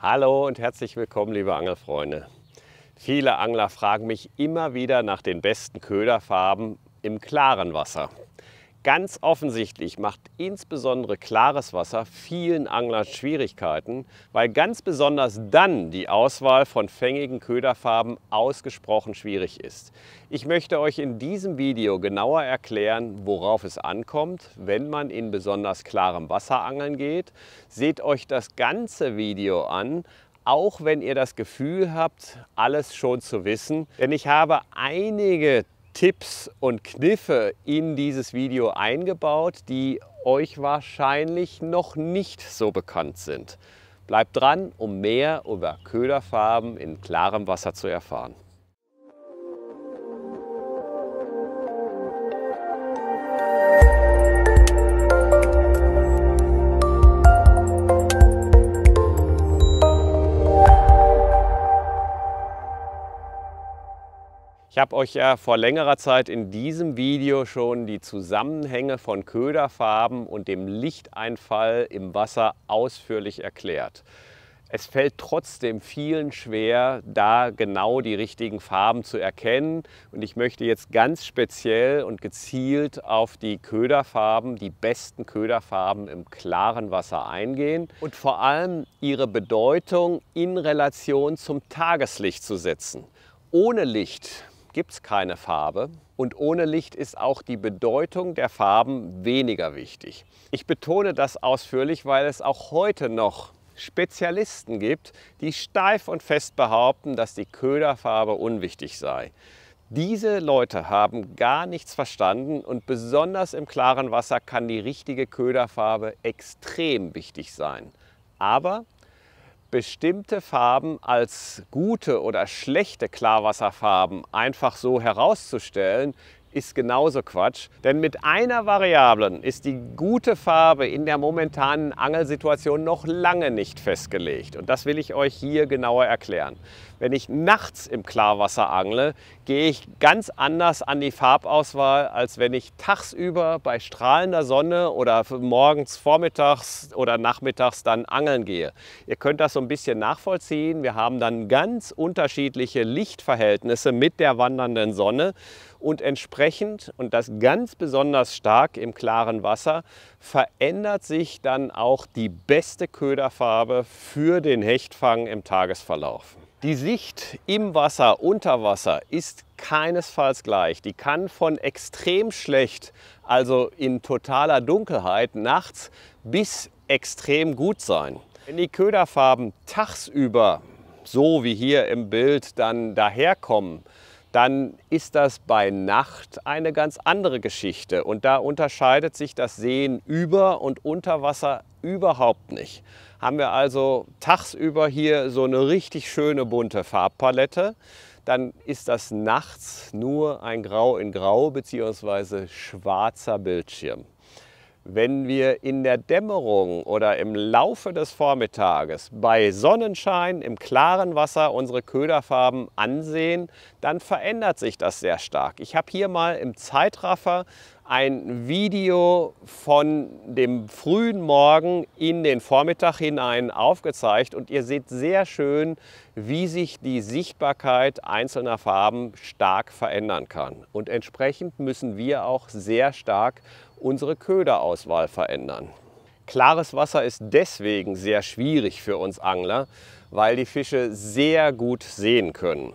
Hallo und herzlich willkommen, liebe Angelfreunde. Viele Angler fragen mich immer wieder nach den besten Köderfarben im klaren Wasser. Ganz offensichtlich macht insbesondere klares Wasser vielen Anglern Schwierigkeiten, weil ganz besonders dann die Auswahl von fängigen Köderfarben ausgesprochen schwierig ist. Ich möchte euch in diesem Video genauer erklären, worauf es ankommt, wenn man in besonders klarem Wasser angeln geht. Seht euch das ganze Video an, auch wenn ihr das Gefühl habt, alles schon zu wissen. Denn ich habe einige Tipps und Kniffe in dieses Video eingebaut, die euch wahrscheinlich noch nicht so bekannt sind. Bleibt dran, um mehr über Köderfarben in klarem Wasser zu erfahren. Ich habe euch ja vor längerer Zeit in diesem Video schon die Zusammenhänge von Köderfarben und dem Lichteinfall im Wasser ausführlich erklärt. Es fällt trotzdem vielen schwer, da genau die richtigen Farben zu erkennen. Und ich möchte jetzt ganz speziell und gezielt auf die Köderfarben, die besten Köderfarben im klaren Wasser eingehen und vor allem ihre Bedeutung in Relation zum Tageslicht zu setzen. Ohne Licht gibt es keine Farbe und ohne Licht ist auch die Bedeutung der Farben weniger wichtig. Ich betone das ausführlich, weil es auch heute noch Spezialisten gibt, die steif und fest behaupten, dass die Köderfarbe unwichtig sei. Diese Leute haben gar nichts verstanden und besonders im klaren Wasser kann die richtige Köderfarbe extrem wichtig sein. Aber bestimmte Farben als gute oder schlechte Klarwasserfarben einfach so herauszustellen, ist genauso Quatsch. Denn mit einer Variablen ist die gute Farbe in der momentanen Angelsituation noch lange nicht festgelegt. Und das will ich euch hier genauer erklären. Wenn ich nachts im Klarwasser angle, gehe ich ganz anders an die Farbauswahl, als wenn ich tagsüber bei strahlender Sonne oder morgens, vormittags oder nachmittags dann angeln gehe. Ihr könnt das so ein bisschen nachvollziehen. Wir haben dann ganz unterschiedliche Lichtverhältnisse mit der wandernden Sonne und entsprechend, und das ganz besonders stark im klaren Wasser, verändert sich dann auch die beste Köderfarbe für den Hechtfang im Tagesverlauf. Die Sicht im Wasser, unter Wasser ist keinesfalls gleich. Die kann von extrem schlecht, also in totaler Dunkelheit nachts, bis extrem gut sein. Wenn die Köderfarben tagsüber, so wie hier im Bild, dann daherkommen, dann ist das bei Nacht eine ganz andere Geschichte. Und da unterscheidet sich das Sehen über und unter Wasser überhaupt nicht. Haben wir also tagsüber hier so eine richtig schöne bunte Farbpalette, dann ist das nachts nur ein Grau in Grau bzw. schwarzer Bildschirm wenn wir in der Dämmerung oder im Laufe des Vormittages bei Sonnenschein im klaren Wasser unsere Köderfarben ansehen, dann verändert sich das sehr stark. Ich habe hier mal im Zeitraffer ein Video von dem frühen Morgen in den Vormittag hinein aufgezeigt und ihr seht sehr schön, wie sich die Sichtbarkeit einzelner Farben stark verändern kann. Und entsprechend müssen wir auch sehr stark unsere Köderauswahl verändern. Klares Wasser ist deswegen sehr schwierig für uns Angler, weil die Fische sehr gut sehen können.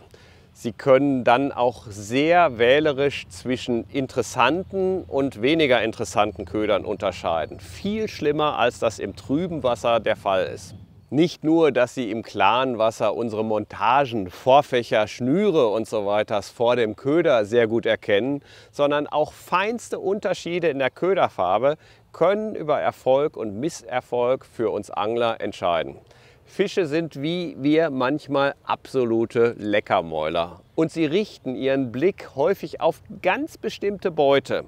Sie können dann auch sehr wählerisch zwischen interessanten und weniger interessanten Ködern unterscheiden. Viel schlimmer, als das im trüben Wasser der Fall ist nicht nur, dass sie im klaren Wasser unsere Montagen, Vorfächer, Schnüre und so weiter vor dem Köder sehr gut erkennen, sondern auch feinste Unterschiede in der Köderfarbe können über Erfolg und Misserfolg für uns Angler entscheiden. Fische sind wie wir manchmal absolute Leckermäuler und sie richten ihren Blick häufig auf ganz bestimmte Beute.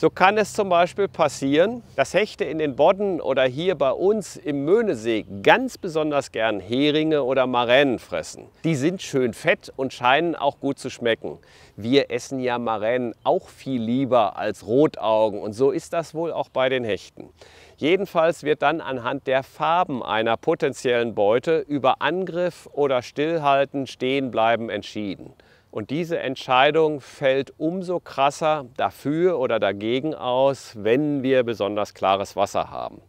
So kann es zum Beispiel passieren, dass Hechte in den Bodden oder hier bei uns im Möhnesee ganz besonders gern Heringe oder Maränen fressen. Die sind schön fett und scheinen auch gut zu schmecken. Wir essen ja Maränen auch viel lieber als Rotaugen und so ist das wohl auch bei den Hechten. Jedenfalls wird dann anhand der Farben einer potenziellen Beute über Angriff oder Stillhalten, Stehenbleiben entschieden. Und diese Entscheidung fällt umso krasser dafür oder dagegen aus, wenn wir besonders klares Wasser haben.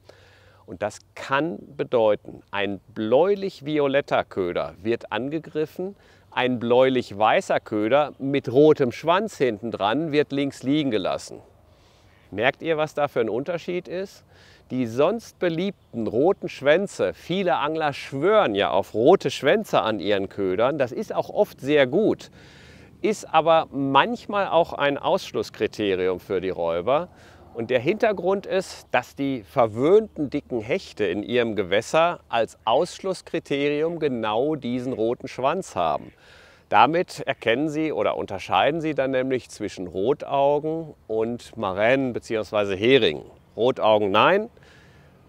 Und das kann bedeuten, ein bläulich-violetter Köder wird angegriffen, ein bläulich-weißer Köder mit rotem Schwanz hinten dran wird links liegen gelassen. Merkt ihr, was da für ein Unterschied ist? die sonst beliebten roten Schwänze, viele Angler schwören ja auf rote Schwänze an ihren Ködern, das ist auch oft sehr gut, ist aber manchmal auch ein Ausschlusskriterium für die Räuber. Und der Hintergrund ist, dass die verwöhnten dicken Hechte in ihrem Gewässer als Ausschlusskriterium genau diesen roten Schwanz haben. Damit erkennen sie oder unterscheiden sie dann nämlich zwischen Rotaugen und Maränen bzw. Heringen. Rotaugen nein,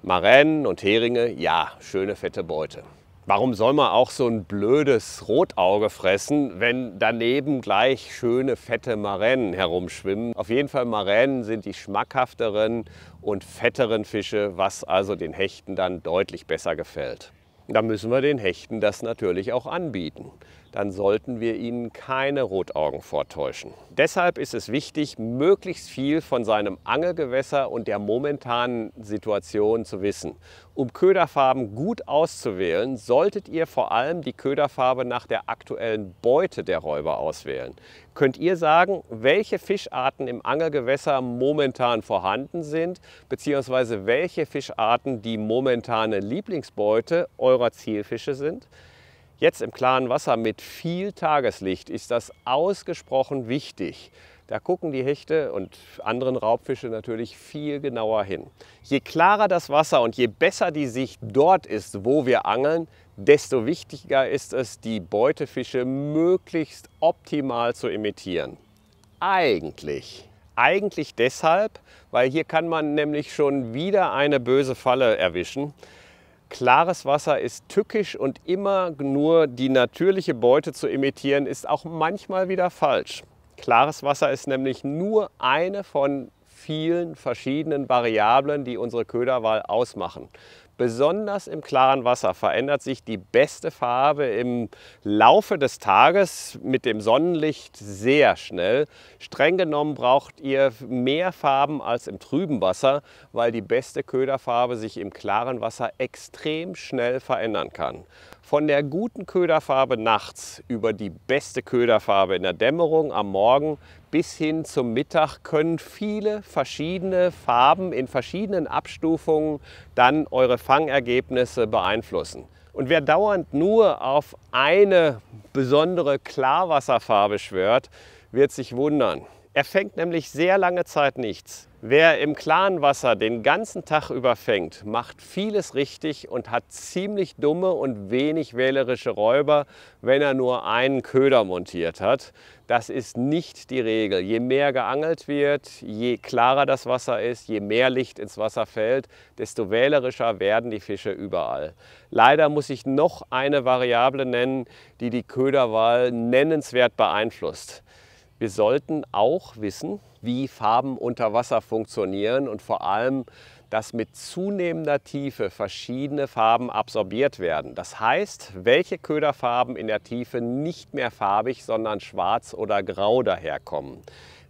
Marennen und Heringe ja, schöne fette Beute. Warum soll man auch so ein blödes Rotauge fressen, wenn daneben gleich schöne fette Maränen herumschwimmen? Auf jeden Fall Maränen sind die schmackhafteren und fetteren Fische, was also den Hechten dann deutlich besser gefällt. Da müssen wir den Hechten das natürlich auch anbieten dann sollten wir ihnen keine Rotaugen vortäuschen. Deshalb ist es wichtig, möglichst viel von seinem Angelgewässer und der momentanen Situation zu wissen. Um Köderfarben gut auszuwählen, solltet ihr vor allem die Köderfarbe nach der aktuellen Beute der Räuber auswählen. Könnt ihr sagen, welche Fischarten im Angelgewässer momentan vorhanden sind, beziehungsweise welche Fischarten die momentane Lieblingsbeute eurer Zielfische sind? Jetzt im klaren Wasser mit viel Tageslicht ist das ausgesprochen wichtig. Da gucken die Hechte und anderen Raubfische natürlich viel genauer hin. Je klarer das Wasser und je besser die Sicht dort ist, wo wir angeln, desto wichtiger ist es, die Beutefische möglichst optimal zu imitieren. Eigentlich. Eigentlich deshalb, weil hier kann man nämlich schon wieder eine böse Falle erwischen. Klares Wasser ist tückisch und immer nur die natürliche Beute zu imitieren, ist auch manchmal wieder falsch. Klares Wasser ist nämlich nur eine von vielen verschiedenen Variablen, die unsere Köderwahl ausmachen. Besonders im klaren Wasser verändert sich die beste Farbe im Laufe des Tages mit dem Sonnenlicht sehr schnell. Streng genommen braucht ihr mehr Farben als im trüben Wasser, weil die beste Köderfarbe sich im klaren Wasser extrem schnell verändern kann. Von der guten Köderfarbe nachts über die beste Köderfarbe in der Dämmerung am Morgen bis hin zum Mittag können viele verschiedene Farben in verschiedenen Abstufungen dann eure Fangergebnisse beeinflussen. Und wer dauernd nur auf eine besondere Klarwasserfarbe schwört, wird sich wundern. Er fängt nämlich sehr lange Zeit nichts. Wer im klaren Wasser den ganzen Tag über fängt, macht vieles richtig und hat ziemlich dumme und wenig wählerische Räuber, wenn er nur einen Köder montiert hat. Das ist nicht die Regel. Je mehr geangelt wird, je klarer das Wasser ist, je mehr Licht ins Wasser fällt, desto wählerischer werden die Fische überall. Leider muss ich noch eine Variable nennen, die die Köderwahl nennenswert beeinflusst. Wir sollten auch wissen, wie Farben unter Wasser funktionieren und vor allem, dass mit zunehmender Tiefe verschiedene Farben absorbiert werden. Das heißt, welche Köderfarben in der Tiefe nicht mehr farbig, sondern schwarz oder grau daherkommen.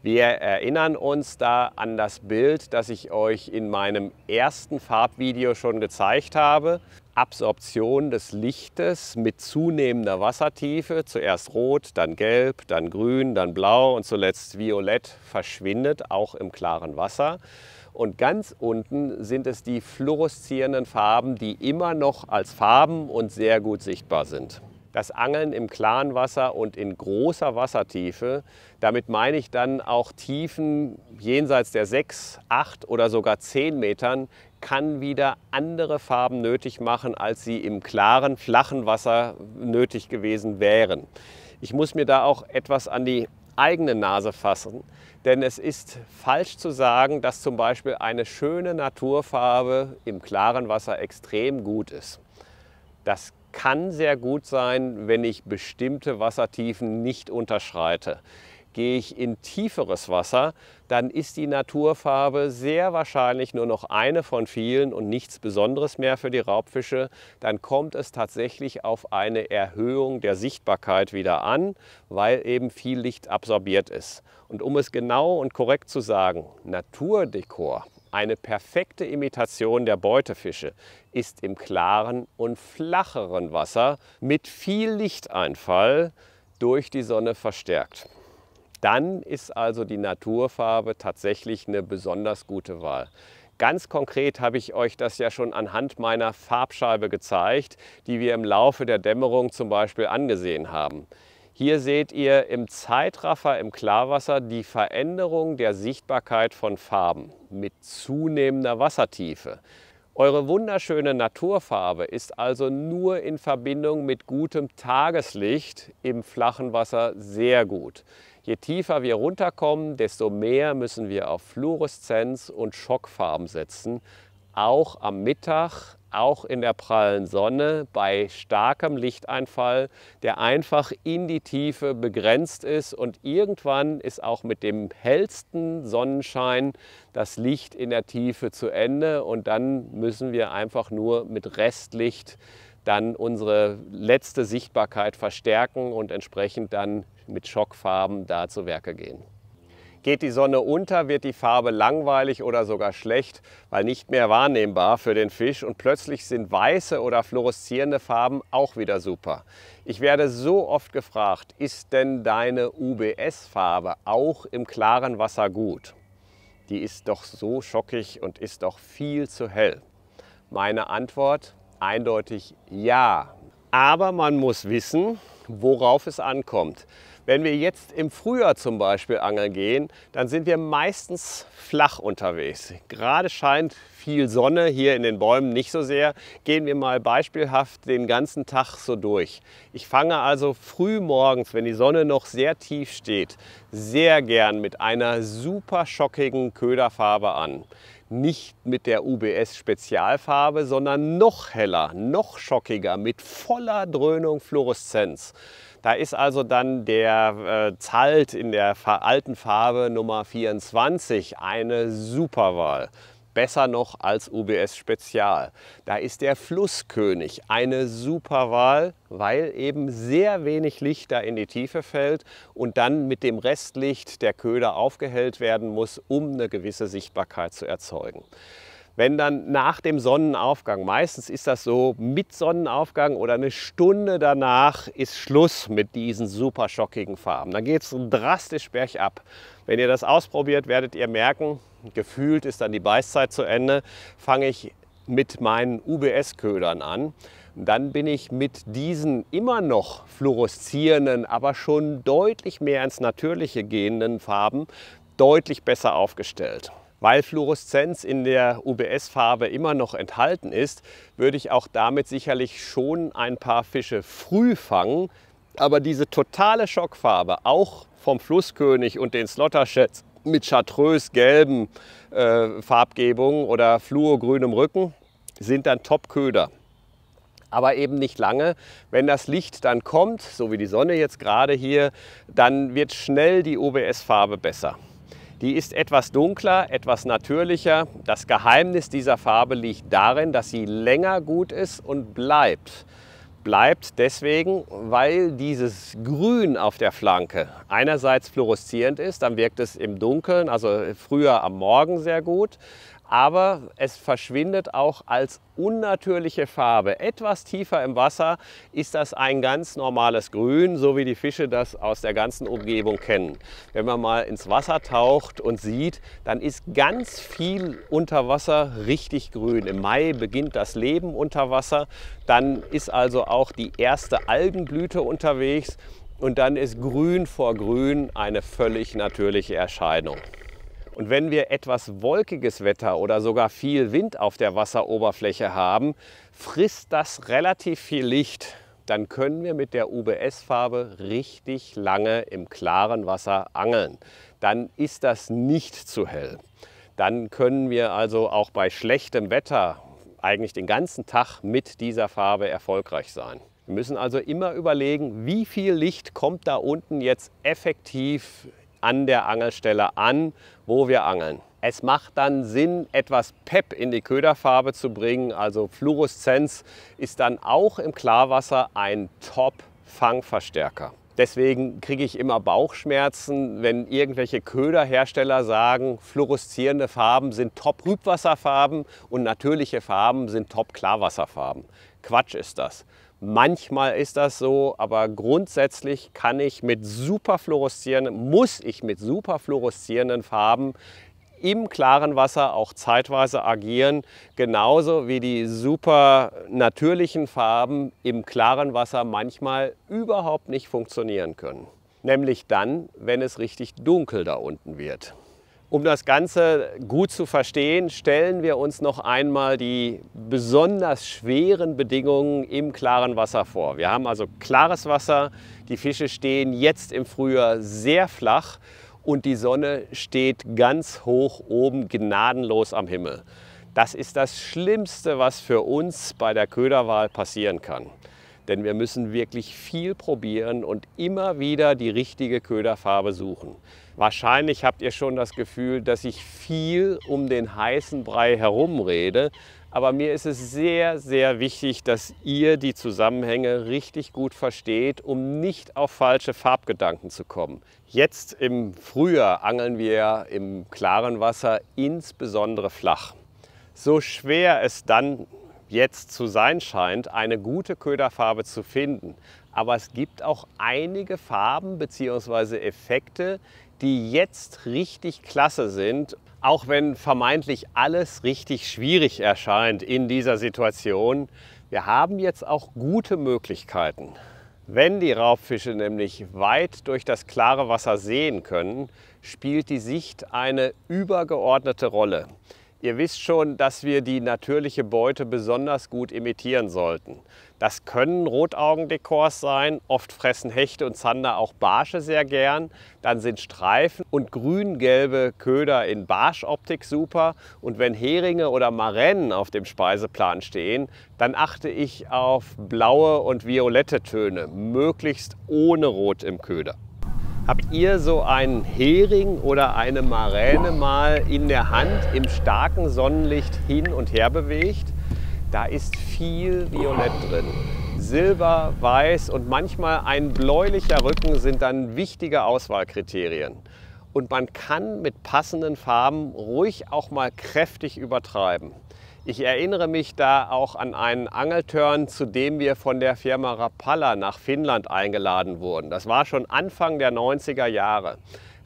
Wir erinnern uns da an das Bild, das ich euch in meinem ersten Farbvideo schon gezeigt habe. Absorption des Lichtes mit zunehmender Wassertiefe, zuerst rot, dann gelb, dann grün, dann blau und zuletzt violett verschwindet, auch im klaren Wasser. Und ganz unten sind es die fluoreszierenden Farben, die immer noch als Farben und sehr gut sichtbar sind das Angeln im klaren Wasser und in großer Wassertiefe. Damit meine ich dann auch Tiefen jenseits der 6, 8 oder sogar 10 Metern kann wieder andere Farben nötig machen, als sie im klaren, flachen Wasser nötig gewesen wären. Ich muss mir da auch etwas an die eigene Nase fassen, denn es ist falsch zu sagen, dass zum Beispiel eine schöne Naturfarbe im klaren Wasser extrem gut ist. Das kann sehr gut sein, wenn ich bestimmte Wassertiefen nicht unterschreite. Gehe ich in tieferes Wasser, dann ist die Naturfarbe sehr wahrscheinlich nur noch eine von vielen und nichts Besonderes mehr für die Raubfische. Dann kommt es tatsächlich auf eine Erhöhung der Sichtbarkeit wieder an, weil eben viel Licht absorbiert ist. Und um es genau und korrekt zu sagen, Naturdekor eine perfekte Imitation der Beutefische ist im klaren und flacheren Wasser mit viel Lichteinfall durch die Sonne verstärkt. Dann ist also die Naturfarbe tatsächlich eine besonders gute Wahl. Ganz konkret habe ich euch das ja schon anhand meiner Farbscheibe gezeigt, die wir im Laufe der Dämmerung zum Beispiel angesehen haben. Hier seht ihr im Zeitraffer im Klarwasser die Veränderung der Sichtbarkeit von Farben mit zunehmender Wassertiefe. Eure wunderschöne Naturfarbe ist also nur in Verbindung mit gutem Tageslicht im flachen Wasser sehr gut. Je tiefer wir runterkommen, desto mehr müssen wir auf Fluoreszenz und Schockfarben setzen, auch am Mittag, auch in der prallen Sonne bei starkem Lichteinfall, der einfach in die Tiefe begrenzt ist und irgendwann ist auch mit dem hellsten Sonnenschein das Licht in der Tiefe zu Ende und dann müssen wir einfach nur mit Restlicht dann unsere letzte Sichtbarkeit verstärken und entsprechend dann mit Schockfarben da zu Werke gehen. Geht die Sonne unter, wird die Farbe langweilig oder sogar schlecht, weil nicht mehr wahrnehmbar für den Fisch und plötzlich sind weiße oder fluoreszierende Farben auch wieder super. Ich werde so oft gefragt, ist denn deine UBS-Farbe auch im klaren Wasser gut? Die ist doch so schockig und ist doch viel zu hell. Meine Antwort eindeutig ja. Aber man muss wissen, worauf es ankommt. Wenn wir jetzt im Frühjahr zum Beispiel angeln gehen, dann sind wir meistens flach unterwegs. Gerade scheint viel Sonne, hier in den Bäumen nicht so sehr. Gehen wir mal beispielhaft den ganzen Tag so durch. Ich fange also früh morgens, wenn die Sonne noch sehr tief steht, sehr gern mit einer super schockigen Köderfarbe an nicht mit der UBS Spezialfarbe, sondern noch heller, noch schockiger, mit voller Dröhnung Fluoreszenz. Da ist also dann der äh, Zalt in der alten Farbe Nummer 24 eine Superwahl. Besser noch als UBS Spezial. Da ist der Flusskönig eine Superwahl, weil eben sehr wenig Licht da in die Tiefe fällt und dann mit dem Restlicht der Köder aufgehellt werden muss, um eine gewisse Sichtbarkeit zu erzeugen wenn dann nach dem Sonnenaufgang, meistens ist das so mit Sonnenaufgang oder eine Stunde danach ist Schluss mit diesen super schockigen Farben. Dann geht es drastisch bergab. Wenn ihr das ausprobiert, werdet ihr merken, gefühlt ist dann die Beißzeit zu Ende, fange ich mit meinen UBS-Ködern an. Dann bin ich mit diesen immer noch fluoreszierenden, aber schon deutlich mehr ins Natürliche gehenden Farben deutlich besser aufgestellt. Weil Fluoreszenz in der UBS-Farbe immer noch enthalten ist, würde ich auch damit sicherlich schon ein paar Fische früh fangen. Aber diese totale Schockfarbe, auch vom Flusskönig und den Slotterschätz mit chartreuse-gelben äh, Farbgebungen oder fluorgrünem Rücken, sind dann Top-Köder aber eben nicht lange. Wenn das Licht dann kommt, so wie die Sonne jetzt gerade hier, dann wird schnell die OBS-Farbe besser. Die ist etwas dunkler, etwas natürlicher. Das Geheimnis dieser Farbe liegt darin, dass sie länger gut ist und bleibt. Bleibt deswegen, weil dieses Grün auf der Flanke einerseits fluoreszierend ist, dann wirkt es im Dunkeln, also früher am Morgen sehr gut, aber es verschwindet auch als unnatürliche Farbe. Etwas tiefer im Wasser ist das ein ganz normales Grün, so wie die Fische das aus der ganzen Umgebung kennen. Wenn man mal ins Wasser taucht und sieht, dann ist ganz viel unter Wasser richtig grün. Im Mai beginnt das Leben unter Wasser, dann ist also auch die erste Algenblüte unterwegs und dann ist Grün vor Grün eine völlig natürliche Erscheinung. Und wenn wir etwas wolkiges Wetter oder sogar viel Wind auf der Wasseroberfläche haben, frisst das relativ viel Licht. Dann können wir mit der UBS-Farbe richtig lange im klaren Wasser angeln. Dann ist das nicht zu hell. Dann können wir also auch bei schlechtem Wetter eigentlich den ganzen Tag mit dieser Farbe erfolgreich sein. Wir müssen also immer überlegen, wie viel Licht kommt da unten jetzt effektiv an der Angelstelle an, wo wir angeln. Es macht dann Sinn, etwas PEP in die Köderfarbe zu bringen, also Fluoreszenz ist dann auch im Klarwasser ein Top-Fangverstärker. Deswegen kriege ich immer Bauchschmerzen, wenn irgendwelche Köderhersteller sagen, fluoreszierende Farben sind Top-Rübwasserfarben und natürliche Farben sind Top-Klarwasserfarben. Quatsch ist das. Manchmal ist das so, aber grundsätzlich kann ich mit super fluoreszierenden, muss ich mit super fluoreszierenden Farben im klaren Wasser auch zeitweise agieren, genauso wie die super natürlichen Farben im klaren Wasser manchmal überhaupt nicht funktionieren können. Nämlich dann, wenn es richtig dunkel da unten wird. Um das Ganze gut zu verstehen, stellen wir uns noch einmal die besonders schweren Bedingungen im klaren Wasser vor. Wir haben also klares Wasser, die Fische stehen jetzt im Frühjahr sehr flach und die Sonne steht ganz hoch oben gnadenlos am Himmel. Das ist das Schlimmste, was für uns bei der Köderwahl passieren kann. Denn wir müssen wirklich viel probieren und immer wieder die richtige Köderfarbe suchen. Wahrscheinlich habt ihr schon das Gefühl, dass ich viel um den heißen Brei herumrede. Aber mir ist es sehr, sehr wichtig, dass ihr die Zusammenhänge richtig gut versteht, um nicht auf falsche Farbgedanken zu kommen. Jetzt im Frühjahr angeln wir im klaren Wasser insbesondere flach. So schwer es dann jetzt zu sein scheint, eine gute Köderfarbe zu finden. Aber es gibt auch einige Farben bzw. Effekte, die jetzt richtig klasse sind, auch wenn vermeintlich alles richtig schwierig erscheint in dieser Situation. Wir haben jetzt auch gute Möglichkeiten. Wenn die Raubfische nämlich weit durch das klare Wasser sehen können, spielt die Sicht eine übergeordnete Rolle. Ihr wisst schon, dass wir die natürliche Beute besonders gut imitieren sollten. Das können Rotaugendekors sein, oft fressen Hechte und Zander auch Barsche sehr gern. Dann sind Streifen und grün-gelbe Köder in Barschoptik super. Und wenn Heringe oder Marennen auf dem Speiseplan stehen, dann achte ich auf blaue und violette Töne, möglichst ohne Rot im Köder. Habt ihr so einen Hering oder eine Maräne mal in der Hand im starken Sonnenlicht hin und her bewegt? Da ist viel Violett drin. Silber, Weiß und manchmal ein bläulicher Rücken sind dann wichtige Auswahlkriterien. Und man kann mit passenden Farben ruhig auch mal kräftig übertreiben. Ich erinnere mich da auch an einen Angelturn, zu dem wir von der Firma Rapalla nach Finnland eingeladen wurden. Das war schon Anfang der 90er Jahre.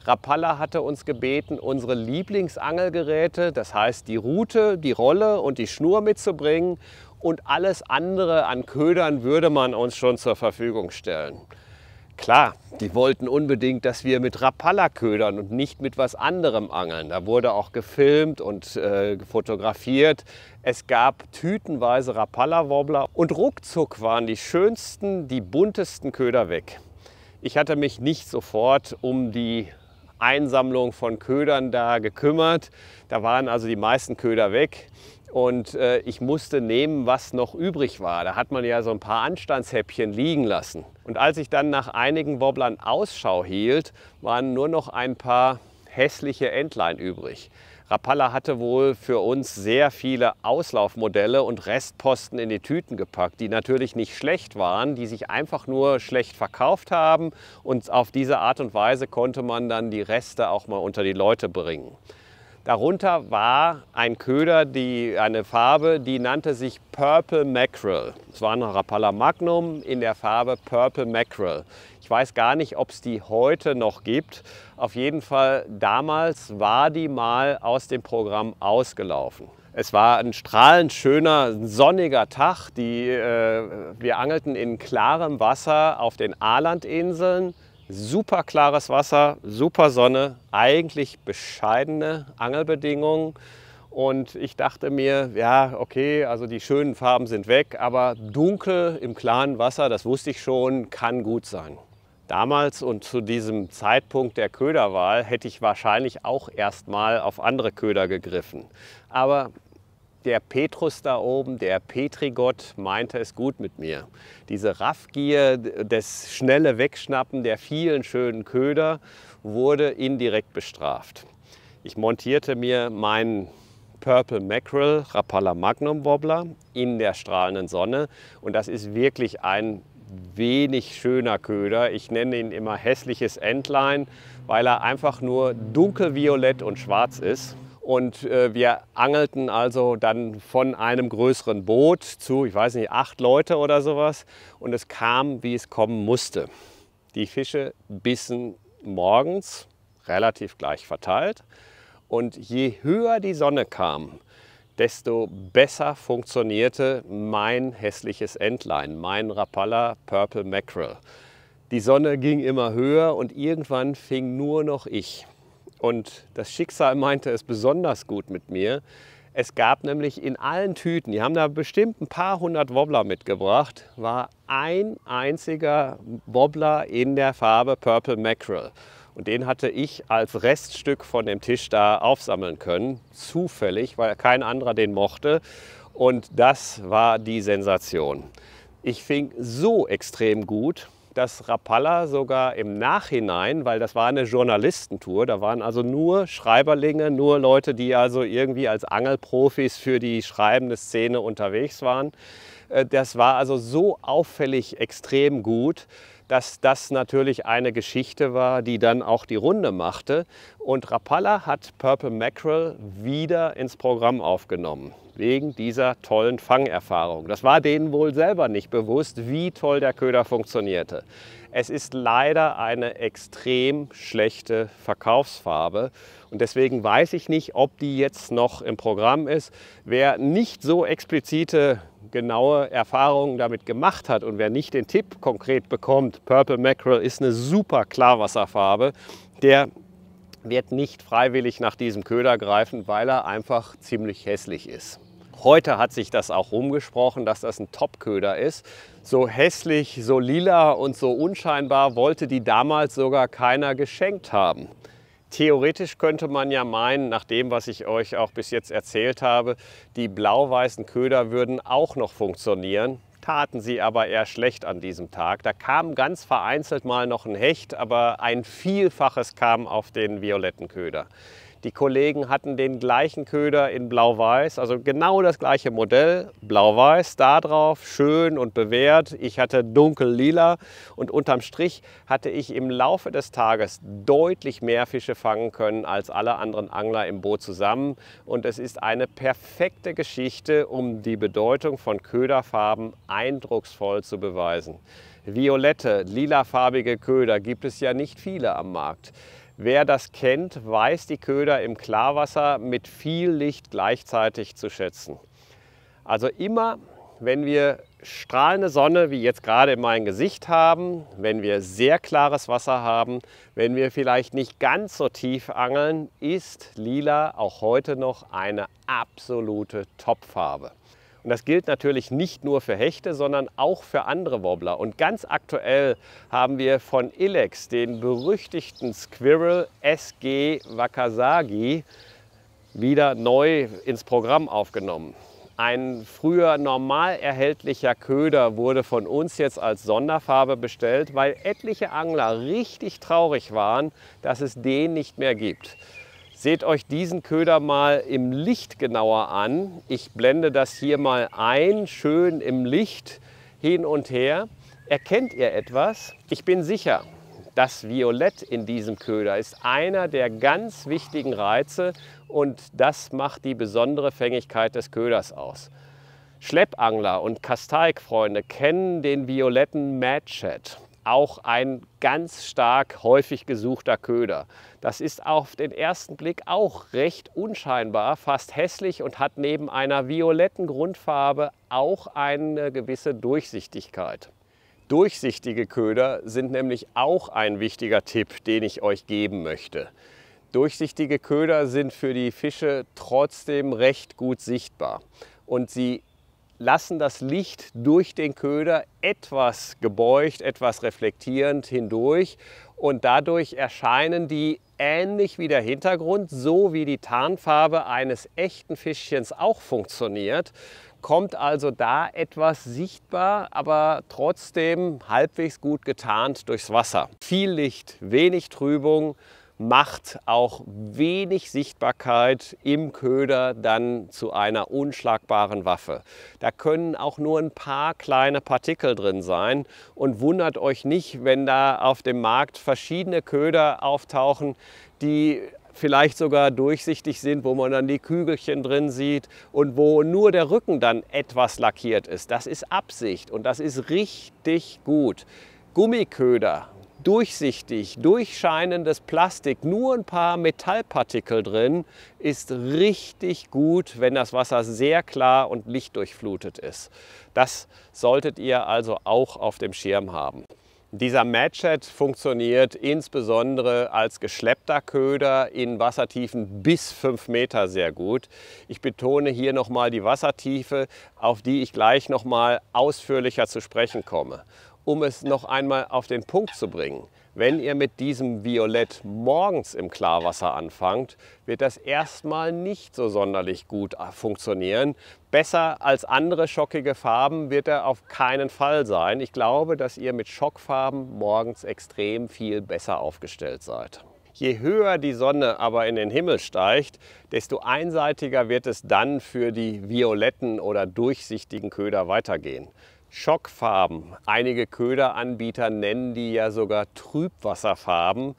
Rapalla hatte uns gebeten, unsere Lieblingsangelgeräte, das heißt die Rute, die Rolle und die Schnur mitzubringen und alles andere an Ködern würde man uns schon zur Verfügung stellen. Klar, die wollten unbedingt, dass wir mit Rapalla ködern und nicht mit was anderem angeln. Da wurde auch gefilmt und äh, fotografiert. Es gab tütenweise Rapalla-Wobbler und ruckzuck waren die schönsten, die buntesten Köder weg. Ich hatte mich nicht sofort um die Einsammlung von Ködern da gekümmert. Da waren also die meisten Köder weg und äh, ich musste nehmen, was noch übrig war. Da hat man ja so ein paar Anstandshäppchen liegen lassen. Und als ich dann nach einigen Wobblern Ausschau hielt, waren nur noch ein paar hässliche Entlein übrig. Rapalla hatte wohl für uns sehr viele Auslaufmodelle und Restposten in die Tüten gepackt, die natürlich nicht schlecht waren, die sich einfach nur schlecht verkauft haben und auf diese Art und Weise konnte man dann die Reste auch mal unter die Leute bringen. Darunter war ein Köder, die, eine Farbe, die nannte sich Purple Mackerel. Es war ein Rapala Magnum in der Farbe Purple Mackerel. Ich weiß gar nicht, ob es die heute noch gibt. Auf jeden Fall, damals war die mal aus dem Programm ausgelaufen. Es war ein strahlend schöner, sonniger Tag. Die, äh, wir angelten in klarem Wasser auf den Aalandinseln super klares Wasser, super Sonne, eigentlich bescheidene Angelbedingungen. Und ich dachte mir, ja, okay, also die schönen Farben sind weg, aber dunkel im klaren Wasser, das wusste ich schon, kann gut sein. Damals und zu diesem Zeitpunkt der Köderwahl hätte ich wahrscheinlich auch erstmal auf andere Köder gegriffen. Aber der Petrus da oben, der Petrigott, meinte es gut mit mir. Diese Raffgier, das schnelle Wegschnappen der vielen schönen Köder wurde indirekt bestraft. Ich montierte mir meinen Purple Mackerel Rapala Magnum Wobbler in der strahlenden Sonne und das ist wirklich ein wenig schöner Köder. Ich nenne ihn immer hässliches Entlein, weil er einfach nur dunkelviolett und schwarz ist. Und äh, wir angelten also dann von einem größeren Boot zu, ich weiß nicht, acht Leute oder sowas. Und es kam, wie es kommen musste. Die Fische bissen morgens relativ gleich verteilt. Und je höher die Sonne kam, desto besser funktionierte mein hässliches Entlein, mein Rapala Purple Mackerel. Die Sonne ging immer höher und irgendwann fing nur noch ich. Und das Schicksal meinte es besonders gut mit mir. Es gab nämlich in allen Tüten, die haben da bestimmt ein paar hundert Wobbler mitgebracht, war ein einziger Wobbler in der Farbe Purple Mackerel. Und den hatte ich als Reststück von dem Tisch da aufsammeln können, zufällig, weil kein anderer den mochte. Und das war die Sensation. Ich fing so extrem gut, dass Rapalla sogar im Nachhinein, weil das war eine Journalistentour, da waren also nur Schreiberlinge, nur Leute, die also irgendwie als Angelprofis für die schreibende Szene unterwegs waren. Äh, das war also so auffällig extrem gut, dass das natürlich eine Geschichte war, die dann auch die Runde machte. Und Rapalla hat Purple Mackerel wieder ins Programm aufgenommen, wegen dieser tollen Fangerfahrung. Das war denen wohl selber nicht bewusst, wie toll der Köder funktionierte. Es ist leider eine extrem schlechte Verkaufsfarbe und deswegen weiß ich nicht, ob die jetzt noch im Programm ist. Wer nicht so explizite genaue Erfahrungen damit gemacht hat und wer nicht den Tipp konkret bekommt, Purple Mackerel ist eine super Klarwasserfarbe, der wird nicht freiwillig nach diesem Köder greifen, weil er einfach ziemlich hässlich ist. Heute hat sich das auch rumgesprochen, dass das ein Topköder ist. So hässlich, so lila und so unscheinbar wollte die damals sogar keiner geschenkt haben. Theoretisch könnte man ja meinen, nach dem, was ich euch auch bis jetzt erzählt habe, die blau-weißen Köder würden auch noch funktionieren. Taten sie aber eher schlecht an diesem Tag. Da kam ganz vereinzelt mal noch ein Hecht, aber ein Vielfaches kam auf den violetten Köder. Die Kollegen hatten den gleichen Köder in Blau-Weiß, also genau das gleiche Modell, Blau-Weiß, da drauf, schön und bewährt. Ich hatte dunkel-lila und unterm Strich hatte ich im Laufe des Tages deutlich mehr Fische fangen können als alle anderen Angler im Boot zusammen. Und es ist eine perfekte Geschichte, um die Bedeutung von Köderfarben eindrucksvoll zu beweisen. Violette, lilafarbige Köder gibt es ja nicht viele am Markt. Wer das kennt, weiß die Köder im Klarwasser mit viel Licht gleichzeitig zu schätzen. Also immer, wenn wir strahlende Sonne, wie jetzt gerade in meinem Gesicht haben, wenn wir sehr klares Wasser haben, wenn wir vielleicht nicht ganz so tief angeln, ist Lila auch heute noch eine absolute Topfarbe. Und das gilt natürlich nicht nur für Hechte, sondern auch für andere Wobbler. Und ganz aktuell haben wir von Ilex den berüchtigten Squirrel SG Wakasagi wieder neu ins Programm aufgenommen. Ein früher normal erhältlicher Köder wurde von uns jetzt als Sonderfarbe bestellt, weil etliche Angler richtig traurig waren, dass es den nicht mehr gibt. Seht euch diesen Köder mal im Licht genauer an. Ich blende das hier mal ein, schön im Licht hin und her. Erkennt ihr etwas? Ich bin sicher, das Violett in diesem Köder ist einer der ganz wichtigen Reize und das macht die besondere Fängigkeit des Köders aus. Schleppangler und Kasteikfreunde kennen den violetten Madchat auch ein ganz stark häufig gesuchter Köder. Das ist auf den ersten Blick auch recht unscheinbar, fast hässlich und hat neben einer violetten Grundfarbe auch eine gewisse Durchsichtigkeit. Durchsichtige Köder sind nämlich auch ein wichtiger Tipp, den ich euch geben möchte. Durchsichtige Köder sind für die Fische trotzdem recht gut sichtbar und sie lassen das Licht durch den Köder etwas gebeugt, etwas reflektierend hindurch und dadurch erscheinen die ähnlich wie der Hintergrund, so wie die Tarnfarbe eines echten Fischchens auch funktioniert, kommt also da etwas sichtbar, aber trotzdem halbwegs gut getarnt durchs Wasser. Viel Licht, wenig Trübung, macht auch wenig Sichtbarkeit im Köder dann zu einer unschlagbaren Waffe. Da können auch nur ein paar kleine Partikel drin sein und wundert euch nicht, wenn da auf dem Markt verschiedene Köder auftauchen, die vielleicht sogar durchsichtig sind, wo man dann die Kügelchen drin sieht und wo nur der Rücken dann etwas lackiert ist. Das ist Absicht und das ist richtig gut. Gummiköder durchsichtig, durchscheinendes Plastik, nur ein paar Metallpartikel drin, ist richtig gut, wenn das Wasser sehr klar und lichtdurchflutet ist. Das solltet ihr also auch auf dem Schirm haben. Dieser Matchet funktioniert insbesondere als geschleppter Köder in Wassertiefen bis 5 Meter sehr gut. Ich betone hier nochmal die Wassertiefe, auf die ich gleich nochmal ausführlicher zu sprechen komme um es noch einmal auf den Punkt zu bringen. Wenn ihr mit diesem Violett morgens im Klarwasser anfangt, wird das erstmal nicht so sonderlich gut äh, funktionieren. Besser als andere schockige Farben wird er auf keinen Fall sein. Ich glaube, dass ihr mit Schockfarben morgens extrem viel besser aufgestellt seid. Je höher die Sonne aber in den Himmel steigt, desto einseitiger wird es dann für die violetten oder durchsichtigen Köder weitergehen. Schockfarben. Einige Köderanbieter nennen die ja sogar Trübwasserfarben.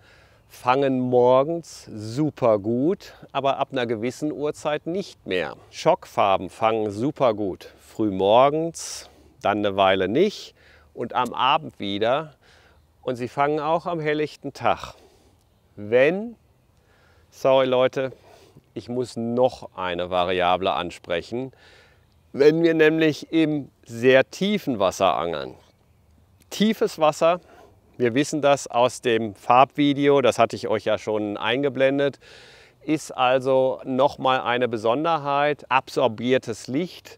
Fangen morgens super gut, aber ab einer gewissen Uhrzeit nicht mehr. Schockfarben fangen super gut. Früh morgens, dann eine Weile nicht und am Abend wieder. Und sie fangen auch am helllichten Tag. Wenn, sorry Leute, ich muss noch eine Variable ansprechen, wenn wir nämlich im sehr tiefen Wasser angeln. Tiefes Wasser, wir wissen das aus dem Farbvideo, das hatte ich euch ja schon eingeblendet, ist also nochmal eine Besonderheit, absorbiertes Licht.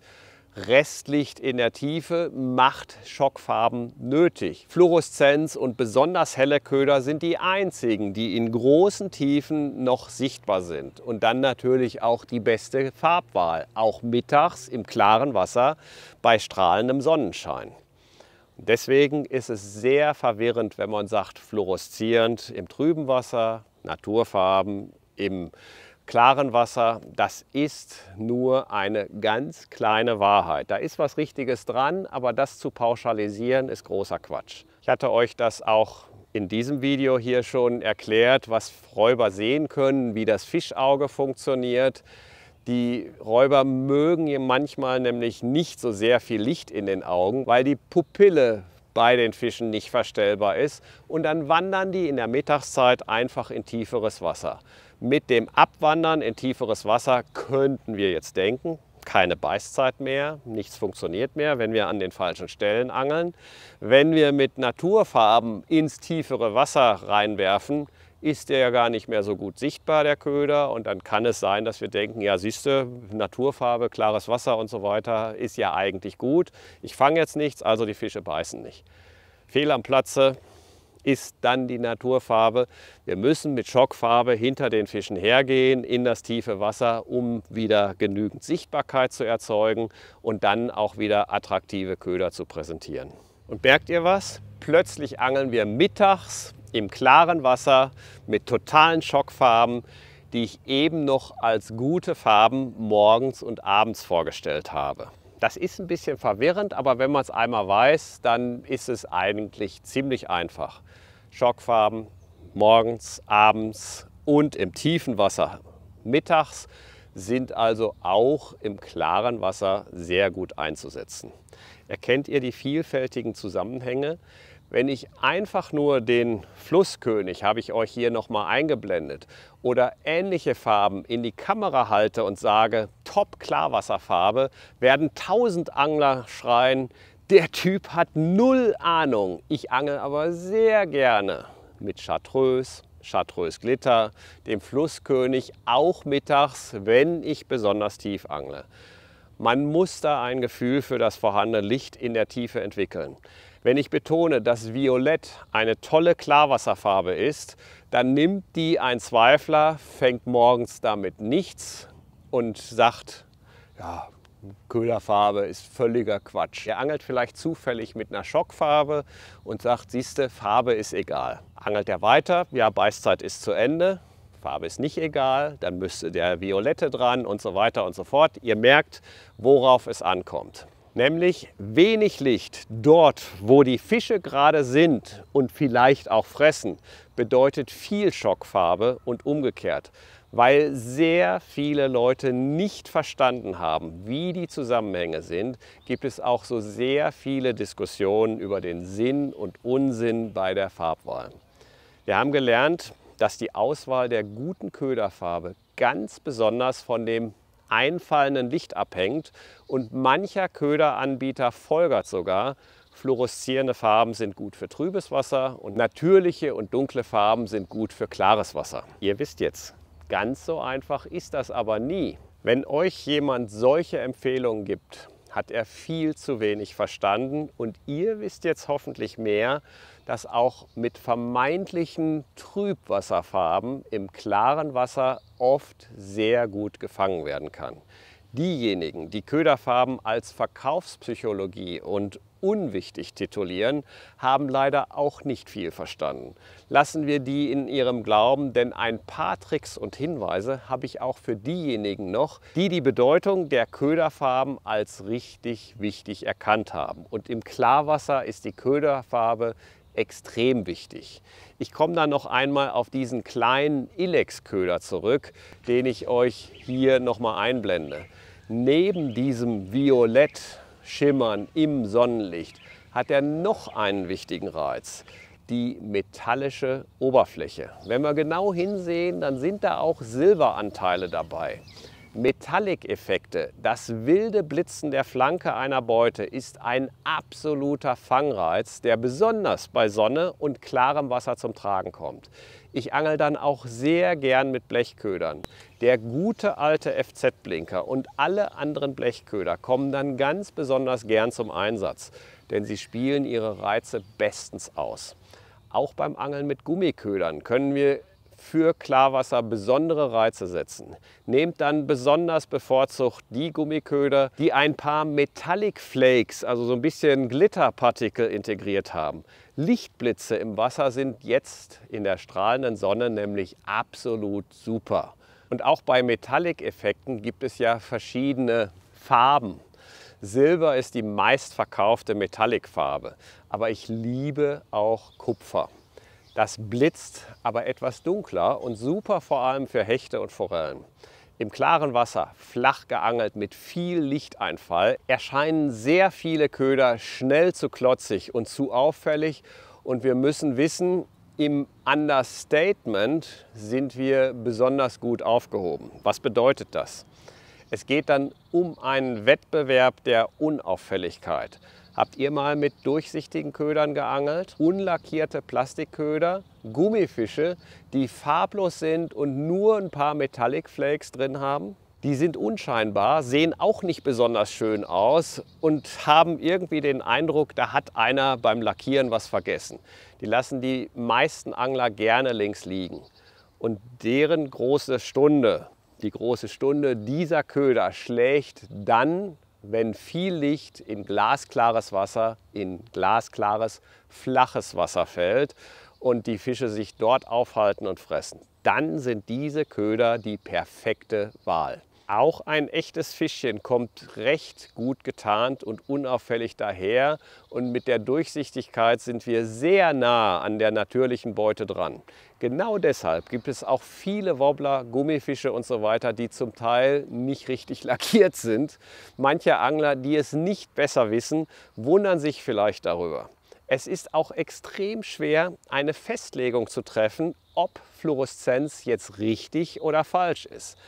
Restlicht in der Tiefe macht Schockfarben nötig. Fluoreszenz und besonders helle Köder sind die einzigen, die in großen Tiefen noch sichtbar sind. Und dann natürlich auch die beste Farbwahl, auch mittags im klaren Wasser bei strahlendem Sonnenschein. Deswegen ist es sehr verwirrend, wenn man sagt fluoreszierend im trüben Wasser, Naturfarben im klaren Wasser, das ist nur eine ganz kleine Wahrheit. Da ist was Richtiges dran, aber das zu pauschalisieren ist großer Quatsch. Ich hatte euch das auch in diesem Video hier schon erklärt, was Räuber sehen können, wie das Fischauge funktioniert. Die Räuber mögen hier manchmal nämlich nicht so sehr viel Licht in den Augen, weil die Pupille bei den Fischen nicht verstellbar ist und dann wandern die in der Mittagszeit einfach in tieferes Wasser. Mit dem Abwandern in tieferes Wasser könnten wir jetzt denken, keine Beißzeit mehr, nichts funktioniert mehr, wenn wir an den falschen Stellen angeln. Wenn wir mit Naturfarben ins tiefere Wasser reinwerfen, ist der ja gar nicht mehr so gut sichtbar, der Köder. Und dann kann es sein, dass wir denken, ja siehst du, Naturfarbe, klares Wasser und so weiter ist ja eigentlich gut. Ich fange jetzt nichts, also die Fische beißen nicht. Fehl am Platze, ist dann die Naturfarbe. Wir müssen mit Schockfarbe hinter den Fischen hergehen in das tiefe Wasser, um wieder genügend Sichtbarkeit zu erzeugen und dann auch wieder attraktive Köder zu präsentieren. Und merkt ihr was? Plötzlich angeln wir mittags im klaren Wasser mit totalen Schockfarben, die ich eben noch als gute Farben morgens und abends vorgestellt habe. Das ist ein bisschen verwirrend, aber wenn man es einmal weiß, dann ist es eigentlich ziemlich einfach. Schockfarben morgens, abends und im tiefen Wasser mittags sind also auch im klaren Wasser sehr gut einzusetzen erkennt ihr die vielfältigen Zusammenhänge. Wenn ich einfach nur den Flusskönig, habe ich euch hier nochmal eingeblendet, oder ähnliche Farben in die Kamera halte und sage, top Klarwasserfarbe, werden tausend Angler schreien, der Typ hat null Ahnung. Ich angel aber sehr gerne mit Chartreuse, Chartreuse Glitter, dem Flusskönig, auch mittags, wenn ich besonders tief angle. Man muss da ein Gefühl für das vorhandene Licht in der Tiefe entwickeln. Wenn ich betone, dass Violett eine tolle Klarwasserfarbe ist, dann nimmt die ein Zweifler, fängt morgens damit nichts und sagt, ja, Köderfarbe ist völliger Quatsch. Er angelt vielleicht zufällig mit einer Schockfarbe und sagt, siehste, Farbe ist egal. Angelt er weiter, ja, Beißzeit ist zu Ende, Farbe ist nicht egal, dann müsste der Violette dran und so weiter und so fort. Ihr merkt, worauf es ankommt. Nämlich wenig Licht dort, wo die Fische gerade sind und vielleicht auch fressen, bedeutet viel Schockfarbe und umgekehrt, weil sehr viele Leute nicht verstanden haben, wie die Zusammenhänge sind, gibt es auch so sehr viele Diskussionen über den Sinn und Unsinn bei der Farbwahl. Wir haben gelernt, dass die Auswahl der guten Köderfarbe ganz besonders von dem einfallenden Licht abhängt und mancher Köderanbieter folgert sogar, fluoreszierende Farben sind gut für trübes Wasser und natürliche und dunkle Farben sind gut für klares Wasser. Ihr wisst jetzt, ganz so einfach ist das aber nie. Wenn euch jemand solche Empfehlungen gibt, hat er viel zu wenig verstanden. Und ihr wisst jetzt hoffentlich mehr, dass auch mit vermeintlichen Trübwasserfarben im klaren Wasser oft sehr gut gefangen werden kann. Diejenigen, die Köderfarben als Verkaufspsychologie und unwichtig titulieren, haben leider auch nicht viel verstanden. Lassen wir die in ihrem Glauben, denn ein paar Tricks und Hinweise habe ich auch für diejenigen noch, die die Bedeutung der Köderfarben als richtig wichtig erkannt haben. Und im Klarwasser ist die Köderfarbe extrem wichtig. Ich komme dann noch einmal auf diesen kleinen Ilex-Köder zurück, den ich euch hier nochmal einblende. Neben diesem Violett Schimmern im Sonnenlicht hat er noch einen wichtigen Reiz, die metallische Oberfläche. Wenn wir genau hinsehen, dann sind da auch Silberanteile dabei. Metallic-Effekte, das wilde Blitzen der Flanke einer Beute ist ein absoluter Fangreiz, der besonders bei Sonne und klarem Wasser zum Tragen kommt. Ich angel dann auch sehr gern mit Blechködern. Der gute alte FZ-Blinker und alle anderen Blechköder kommen dann ganz besonders gern zum Einsatz, denn sie spielen ihre Reize bestens aus. Auch beim Angeln mit Gummiködern können wir für Klarwasser besondere Reize setzen. Nehmt dann besonders bevorzugt die Gummiköder, die ein paar Metallic Flakes, also so ein bisschen Glitterpartikel integriert haben. Lichtblitze im Wasser sind jetzt in der strahlenden Sonne nämlich absolut super. Und auch bei Metallic-Effekten gibt es ja verschiedene Farben. Silber ist die meistverkaufte Metallic-Farbe, aber ich liebe auch Kupfer. Das blitzt, aber etwas dunkler und super vor allem für Hechte und Forellen. Im klaren Wasser, flach geangelt mit viel Lichteinfall, erscheinen sehr viele Köder schnell zu klotzig und zu auffällig. Und wir müssen wissen, im Understatement sind wir besonders gut aufgehoben. Was bedeutet das? Es geht dann um einen Wettbewerb der Unauffälligkeit. Habt ihr mal mit durchsichtigen Ködern geangelt? Unlackierte Plastikköder, Gummifische, die farblos sind und nur ein paar Metallic Flakes drin haben? Die sind unscheinbar, sehen auch nicht besonders schön aus und haben irgendwie den Eindruck, da hat einer beim Lackieren was vergessen. Die lassen die meisten Angler gerne links liegen. Und deren große Stunde die große Stunde, dieser Köder schlägt dann, wenn viel Licht in glasklares Wasser, in glasklares, flaches Wasser fällt und die Fische sich dort aufhalten und fressen. Dann sind diese Köder die perfekte Wahl. Auch ein echtes Fischchen kommt recht gut getarnt und unauffällig daher und mit der Durchsichtigkeit sind wir sehr nah an der natürlichen Beute dran. Genau deshalb gibt es auch viele Wobbler, Gummifische und so weiter, die zum Teil nicht richtig lackiert sind. Manche Angler, die es nicht besser wissen, wundern sich vielleicht darüber. Es ist auch extrem schwer, eine Festlegung zu treffen, ob Fluoreszenz jetzt richtig oder falsch ist.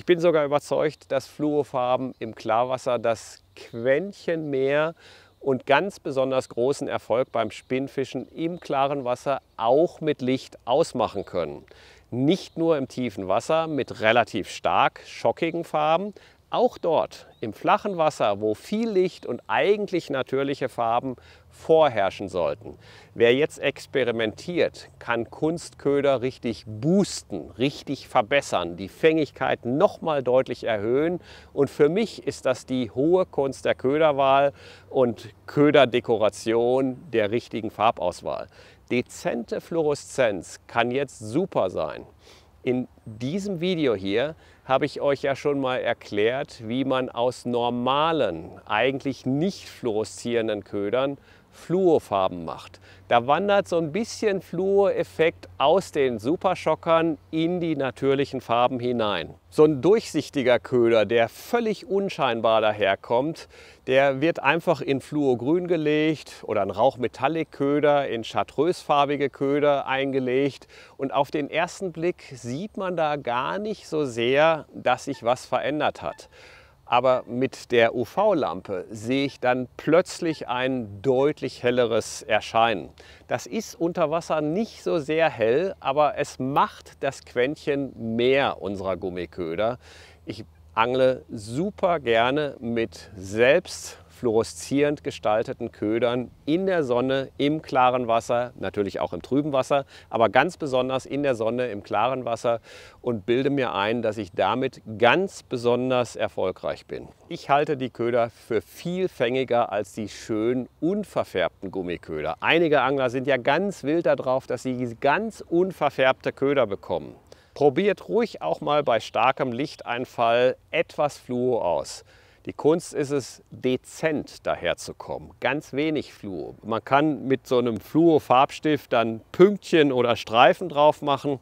Ich bin sogar überzeugt, dass Fluorfarben im Klarwasser das Quäntchen mehr und ganz besonders großen Erfolg beim Spinnfischen im klaren Wasser auch mit Licht ausmachen können. Nicht nur im tiefen Wasser mit relativ stark schockigen Farben, auch dort im flachen Wasser, wo viel Licht und eigentlich natürliche Farben vorherrschen sollten. Wer jetzt experimentiert, kann Kunstköder richtig boosten, richtig verbessern, die Fängigkeit nochmal deutlich erhöhen. Und für mich ist das die hohe Kunst der Köderwahl und Köderdekoration der richtigen Farbauswahl. Dezente Fluoreszenz kann jetzt super sein. In diesem Video hier habe ich euch ja schon mal erklärt, wie man aus normalen, eigentlich nicht fluoreszierenden Ködern Fluorfarben macht. Da wandert so ein bisschen Fluoreffekt aus den Superschockern in die natürlichen Farben hinein. So ein durchsichtiger Köder, der völlig unscheinbar daherkommt, der wird einfach in Fluorgrün gelegt oder ein Rauchmetallikköder in chartreusefarbige Köder eingelegt. Und auf den ersten Blick sieht man da gar nicht so sehr, dass sich was verändert hat aber mit der UV-Lampe sehe ich dann plötzlich ein deutlich helleres Erscheinen. Das ist unter Wasser nicht so sehr hell, aber es macht das Quäntchen mehr unserer Gummiköder. Ich angle super gerne mit selbst fluoreszierend gestalteten Ködern in der Sonne, im klaren Wasser, natürlich auch im trüben Wasser, aber ganz besonders in der Sonne, im klaren Wasser und bilde mir ein, dass ich damit ganz besonders erfolgreich bin. Ich halte die Köder für viel fängiger als die schön unverfärbten Gummiköder. Einige Angler sind ja ganz wild darauf, dass sie ganz unverfärbte Köder bekommen. Probiert ruhig auch mal bei starkem Lichteinfall etwas Fluo aus. Die Kunst ist es, dezent daherzukommen. Ganz wenig Fluo. Man kann mit so einem Fluo-Farbstift dann Pünktchen oder Streifen drauf machen.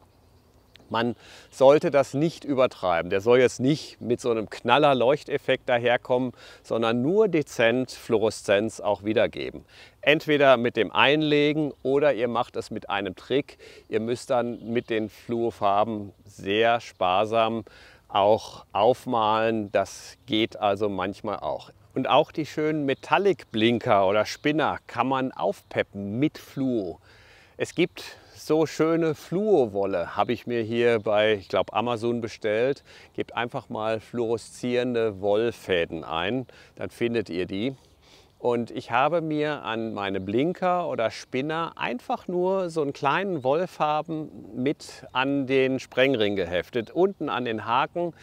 Man sollte das nicht übertreiben. Der soll jetzt nicht mit so einem knaller Leuchteffekt daherkommen, sondern nur dezent Fluoreszenz auch wiedergeben. Entweder mit dem Einlegen oder ihr macht es mit einem Trick. Ihr müsst dann mit den Fluofarben sehr sparsam auch aufmalen. Das geht also manchmal auch. Und auch die schönen Metallic-Blinker oder Spinner kann man aufpeppen mit Fluo. Es gibt so schöne Fluo-Wolle, habe ich mir hier bei, ich glaube, Amazon bestellt. Gebt einfach mal fluoreszierende Wollfäden ein, dann findet ihr die. Und ich habe mir an meine Blinker oder Spinner einfach nur so einen kleinen Wollfarben mit an den Sprengring geheftet. Unten an den Haken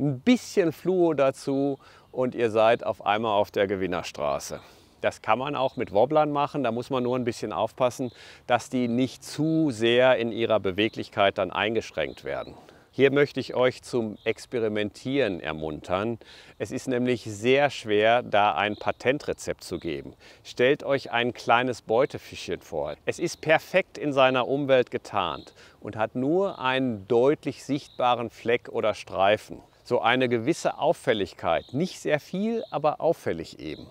ein bisschen Fluo dazu und ihr seid auf einmal auf der Gewinnerstraße. Das kann man auch mit Wobblern machen, da muss man nur ein bisschen aufpassen, dass die nicht zu sehr in ihrer Beweglichkeit dann eingeschränkt werden. Hier möchte ich euch zum Experimentieren ermuntern. Es ist nämlich sehr schwer, da ein Patentrezept zu geben. Stellt euch ein kleines Beutefischchen vor. Es ist perfekt in seiner Umwelt getarnt und hat nur einen deutlich sichtbaren Fleck oder Streifen. So eine gewisse Auffälligkeit. Nicht sehr viel, aber auffällig eben.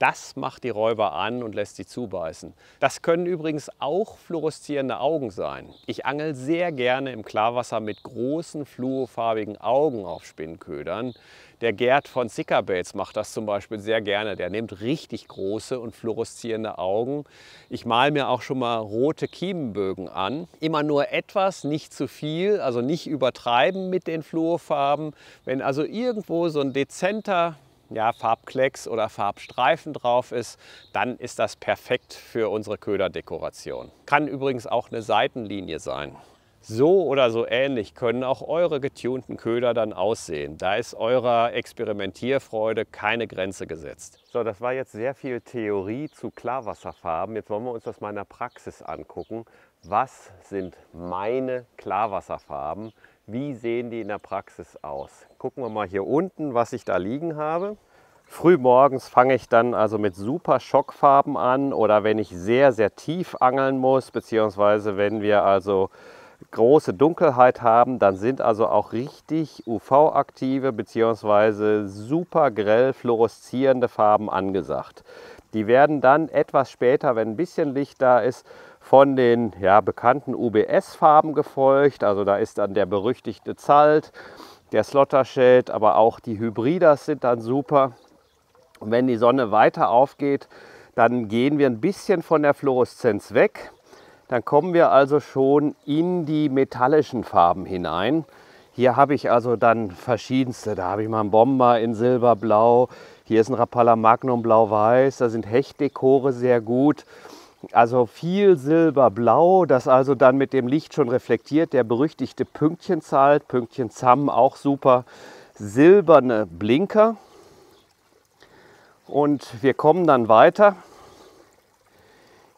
Das macht die Räuber an und lässt sie zubeißen. Das können übrigens auch fluoreszierende Augen sein. Ich angel sehr gerne im Klarwasser mit großen fluofarbigen Augen auf Spinnködern. Der Gerd von Sickerbaits macht das zum Beispiel sehr gerne. Der nimmt richtig große und fluoreszierende Augen. Ich male mir auch schon mal rote Kiemenbögen an. Immer nur etwas, nicht zu viel, also nicht übertreiben mit den Fluorfarben. Wenn also irgendwo so ein dezenter ja, Farbklecks oder Farbstreifen drauf ist, dann ist das perfekt für unsere Köderdekoration. Kann übrigens auch eine Seitenlinie sein. So oder so ähnlich können auch eure getunten Köder dann aussehen. Da ist eurer Experimentierfreude keine Grenze gesetzt. So, das war jetzt sehr viel Theorie zu Klarwasserfarben. Jetzt wollen wir uns das mal in der Praxis angucken. Was sind meine Klarwasserfarben? Wie sehen die in der Praxis aus? Gucken wir mal hier unten, was ich da liegen habe. Frühmorgens fange ich dann also mit super Schockfarben an oder wenn ich sehr, sehr tief angeln muss, beziehungsweise wenn wir also große Dunkelheit haben, dann sind also auch richtig UV-aktive beziehungsweise super grell fluoreszierende Farben angesagt. Die werden dann etwas später, wenn ein bisschen Licht da ist, von den ja, bekannten UBS-Farben gefolgt. Also da ist dann der berüchtigte Zalt, der Slottershade, aber auch die Hybridas sind dann super. Und wenn die Sonne weiter aufgeht, dann gehen wir ein bisschen von der Fluoreszenz weg. Dann kommen wir also schon in die metallischen Farben hinein. Hier habe ich also dann verschiedenste. Da habe ich mal einen Bomber in Silberblau. Hier ist ein Rapala Magnum Blau-Weiß. Da sind Hechtdekore sehr gut. Also viel silberblau, das also dann mit dem Licht schon reflektiert. Der berüchtigte Pünktchenzahlt, Pünktchen auch super. Silberne Blinker. Und wir kommen dann weiter.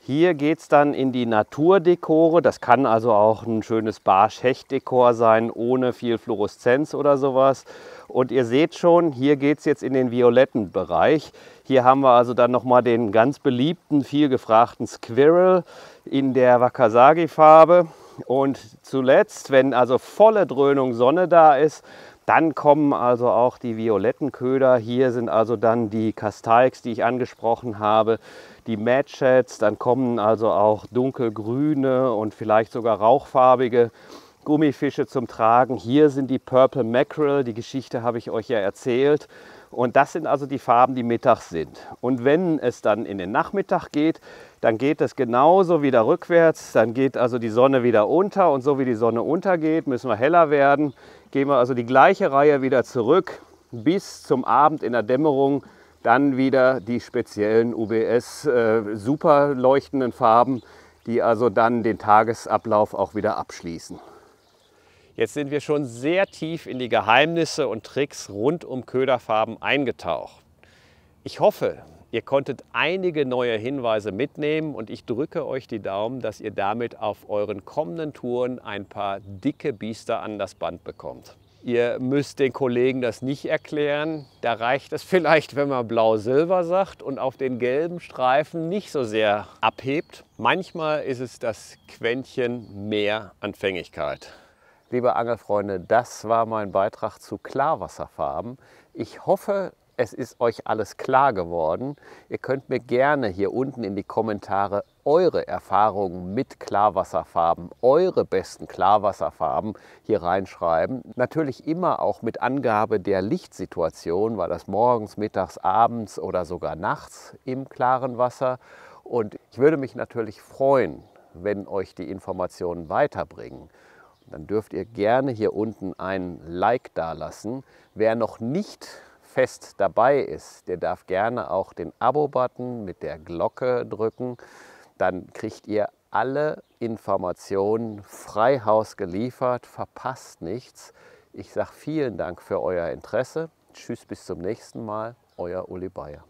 Hier geht es dann in die Naturdekore. Das kann also auch ein schönes barsch hecht sein, ohne viel Fluoreszenz oder sowas. Und ihr seht schon, hier geht es jetzt in den violetten Bereich. Hier haben wir also dann nochmal den ganz beliebten, viel gefragten Squirrel in der Wakasagi-Farbe. Und zuletzt, wenn also volle Dröhnung Sonne da ist, dann kommen also auch die violetten Köder. Hier sind also dann die Kastalks, die ich angesprochen habe, die Matchets. Dann kommen also auch dunkelgrüne und vielleicht sogar rauchfarbige Gummifische zum Tragen. Hier sind die Purple Mackerel, die Geschichte habe ich euch ja erzählt. Und das sind also die Farben, die mittags sind. Und wenn es dann in den Nachmittag geht, dann geht es genauso wieder rückwärts. Dann geht also die Sonne wieder unter und so wie die Sonne untergeht, müssen wir heller werden. Gehen wir also die gleiche Reihe wieder zurück bis zum Abend in der Dämmerung. Dann wieder die speziellen UBS-super äh, leuchtenden Farben, die also dann den Tagesablauf auch wieder abschließen. Jetzt sind wir schon sehr tief in die Geheimnisse und Tricks rund um Köderfarben eingetaucht. Ich hoffe, ihr konntet einige neue Hinweise mitnehmen und ich drücke euch die Daumen, dass ihr damit auf euren kommenden Touren ein paar dicke Biester an das Band bekommt. Ihr müsst den Kollegen das nicht erklären. Da reicht es vielleicht, wenn man blau-silber sagt und auf den gelben Streifen nicht so sehr abhebt. Manchmal ist es das Quäntchen mehr Anfängigkeit liebe Angelfreunde, das war mein Beitrag zu Klarwasserfarben. Ich hoffe, es ist euch alles klar geworden. Ihr könnt mir gerne hier unten in die Kommentare eure Erfahrungen mit Klarwasserfarben, eure besten Klarwasserfarben hier reinschreiben. Natürlich immer auch mit Angabe der Lichtsituation, weil das morgens, mittags, abends oder sogar nachts im klaren Wasser. Und ich würde mich natürlich freuen, wenn euch die Informationen weiterbringen dann dürft ihr gerne hier unten ein Like dalassen. Wer noch nicht fest dabei ist, der darf gerne auch den Abo-Button mit der Glocke drücken. Dann kriegt ihr alle Informationen freihaus geliefert, verpasst nichts. Ich sage vielen Dank für euer Interesse. Tschüss, bis zum nächsten Mal. Euer Uli Bayer.